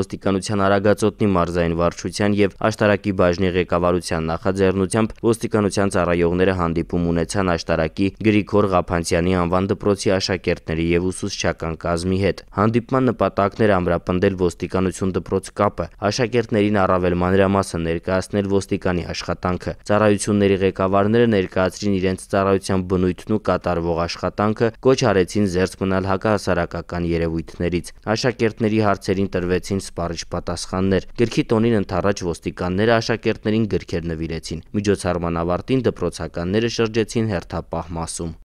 ոստիկանության Արագածոտնի մարզային վարչության եւ աշտարակի բաժնի ղեկավարության նախաձեռնությամբ ոստիկանության ծառայողները հանդիպում ունեցան աշտարակի Գրիգոր Ղափանցյանի անվան դպրոցի աշակերտների եւ ուսուցչական կազմի հետ։ Հանդիպման նպատակն էր ամրապնդել ոստիկանություն դպրոց կապը, աշակերտներին առավել մանրամասն ներկայացնել ոստիկանի աշխատանքը։ Ծառայությունների ղեկավարները ներկայացրին իրենց ծառայության բնույթն ու կատարվող աշխատանքը, կոչ արեցին զերծ մնալ հակահասարակական երևույթներից։ Աշակերտների հարցերին տրվեցին դեմ սպառիչ պատասխաններ։ Գրքի տոնին ընթառաջ ոստիկանները աշակերտներին գրքեր նվիրեցին։ Միջոցառման ավարտին դպրոցականները շրջեցին հերթապահ մասում։